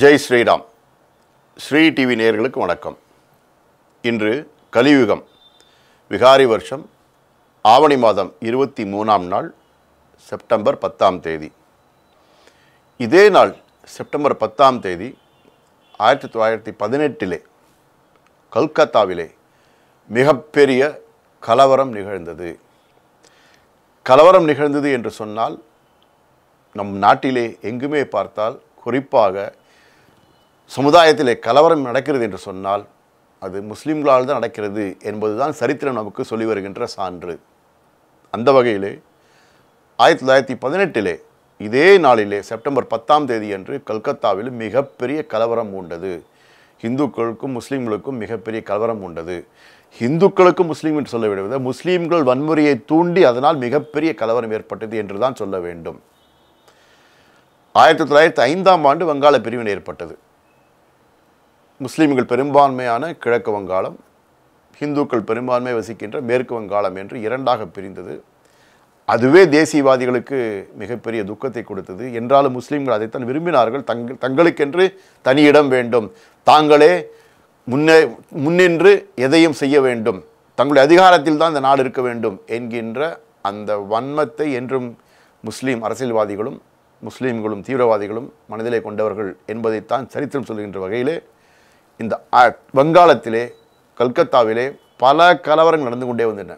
Jai Sriram Sri TV நேர்களுக்கு வணக்கம் இன்று கலியுகம் விகாரி வருஷம் ஆவணி மாதம் இருபத்தி மூணாம் நாள் செப்டம்பர் பத்தாம் தேதி இதே நாள் செப்டம்பர் பத்தாம் தேதி ஆயிரத்தி தொள்ளாயிரத்தி பதினெட்டிலே கல்கத்தாவிலே மிகப்பெரிய கலவரம் நிகழ்ந்தது கலவரம் நிகழ்ந்தது என்று சொன்னால் நம் நாட்டிலே எங்குமே பார்த்தால் குறிப்பாக சமுதாயத்திலே கலவரம் நடக்கிறது என்று சொன்னால் அது முஸ்லீம்களால் தான் நடக்கிறது என்பதுதான் சரித்திரம் நமக்கு சொல்லி வருகின்ற சான்று அந்த வகையிலே ஆயிரத்தி தொள்ளாயிரத்தி பதினெட்டிலே இதே நாளிலே செப்டம்பர் பத்தாம் தேதி அன்று கல்கத்தாவில் மிகப்பெரிய கலவரம் உண்டது இந்துக்களுக்கும் முஸ்லீம்களுக்கும் மிகப்பெரிய கலவரம் உண்டது இந்துக்களுக்கும் முஸ்லீம் என்று சொல்ல வேண்டும் முஸ்லீம்கள் வன்முறையை தூண்டி அதனால் மிகப்பெரிய கலவரம் ஏற்பட்டது என்று தான் சொல்ல வேண்டும் ஆயிரத்தி தொள்ளாயிரத்தி ஐந்தாம் ஆண்டு வங்காள பிரிவினை ஏற்பட்டது முஸ்லீம்கள் பெரும்பான்மையான கிழக்கு வங்காளம் ஹிந்துக்கள் பெரும்பான்மை வசிக்கின்ற மேற்கு வங்காளம் என்று இரண்டாக பிரிந்தது அதுவே தேசியவாதிகளுக்கு மிகப்பெரிய துக்கத்தை கொடுத்தது என்றாலும் முஸ்லீம்கள் அதைத்தான் விரும்பினார்கள் தங்கள் தங்களுக்கென்று தனி இடம் வேண்டும் தாங்களே முன்னே முன்னின்று எதையும் செய்ய வேண்டும் தங்களுடைய அதிகாரத்தில் தான் இந்த நாடு இருக்க வேண்டும் என்கின்ற அந்த வன்மத்தை என்றும் முஸ்லீம் அரசியல்வாதிகளும் முஸ்லீம்களும் தீவிரவாதிகளும் மனதிலே கொண்டவர்கள் என்பதைத்தான் சரித்திரம் சொல்கின்ற வகையிலே இந்த வங்காளத்திலே கல்கத்தாவிலே பல கலவரங்கள் நடந்து கொண்டே வந்தன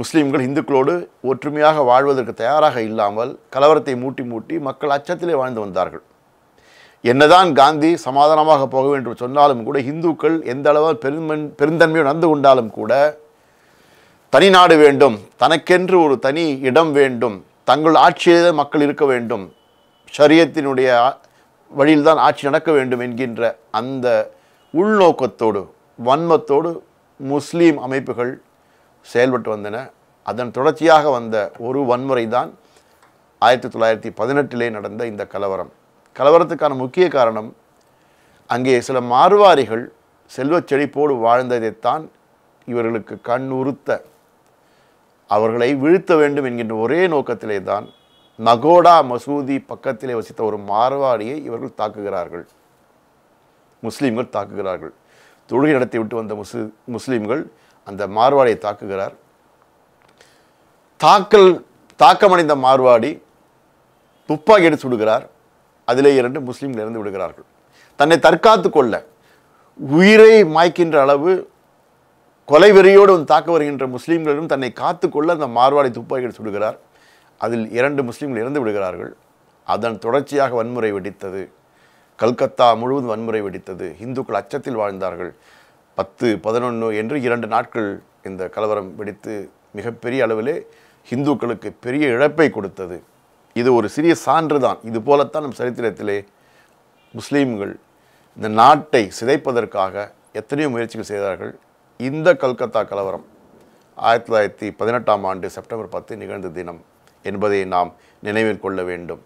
முஸ்லீம்கள் இந்துக்களோடு ஒற்றுமையாக வாழ்வதற்கு தயாராக இல்லாமல் கலவரத்தை மூட்டி மூட்டி மக்கள் அச்சத்திலே வாழ்ந்து வந்தார்கள் என்னதான் காந்தி சமாதானமாக போக வேண்டும் சொன்னாலும் கூட இந்துக்கள் எந்த அளவு பெருமன் பெருந்தன்மையோ நடந்து கொண்டாலும் கூட தனி நாடு வேண்டும் தனக்கென்று ஒரு தனி இடம் வேண்டும் தங்கள் ஆட்சியிலே மக்கள் இருக்க வேண்டும் ஷரியத்தினுடைய வழியில்தான் ஆட்சி நடக்க வேண்டும் என்கின்ற அந்த உள்நோக்கத்தோடு வன்மத்தோடு முஸ்லீம் அமைப்புகள் செயல்பட்டு வந்தன அதன் தொடர்ச்சியாக வந்த ஒரு வன்முறை தான் ஆயிரத்தி தொள்ளாயிரத்தி பதினெட்டிலே நடந்த இந்த கலவரம் கலவரத்துக்கான முக்கிய காரணம் அங்கே சில மார்வாரிகள் செல்வச் செழிப்போடு வாழ்ந்ததைத்தான் இவர்களுக்கு கண் உறுத்த அவர்களை வீழ்த்த வேண்டும் என்கின்ற ஒரே நோக்கத்திலே தான் நகோடா மசூதி பக்கத்திலே வசித்த ஒரு மார்வாடியை இவர்கள் தாக்குகிறார்கள் முஸ்லீம்கள் தாக்குகிறார்கள் தொழுகை நடத்தி விட்டு வந்த முஸ் முஸ்லீம்கள் அந்த மார்வாடியை தாக்குகிறார் தாக்கல் தாக்கமடைந்த மார்வாடி துப்பாக்கி எடுத்து விடுகிறார் அதிலே இரண்டு முஸ்லீம்கள் இறந்து விடுகிறார்கள் தன்னை தற்காத்து கொள்ள உயிரை மாய்க்கின்ற அளவு கொலை வெறியோடு தாக்க வருகின்ற முஸ்லீம்களிடம் தன்னை காத்துக்கொள்ள அந்த மார்வாடி துப்பாக்கி எடுத்து விடுகிறார் அதில் இரண்டு முஸ்லீம்கள் இறந்து விடுகிறார்கள் அதன் தொடர்ச்சியாக வன்முறை வெடித்தது கல்கத்தா முழுவதும் வன்முறை வெடித்தது இந்துக்கள் அச்சத்தில் வாழ்ந்தார்கள் பத்து பதினொன்று என்று இரண்டு நாட்கள் இந்த கலவரம் வெடித்து மிகப்பெரிய அளவிலே இந்துக்களுக்கு பெரிய இழப்பை கொடுத்தது இது ஒரு சிறிய சான்று தான் இது போலத்தான் நம் சரித்திரத்திலே முஸ்லீம்கள் இந்த நாட்டை சிதைப்பதற்காக எத்தனையோ முயற்சிகள் செய்தார்கள் இந்த கல்கத்தா கலவரம் ஆயிரத்தி தொள்ளாயிரத்தி பதினெட்டாம் ஆண்டு செப்டம்பர் பத்து நிகழ்ந்த தினம் என்பதை நாம் நினைவில் கொள்ள வேண்டும்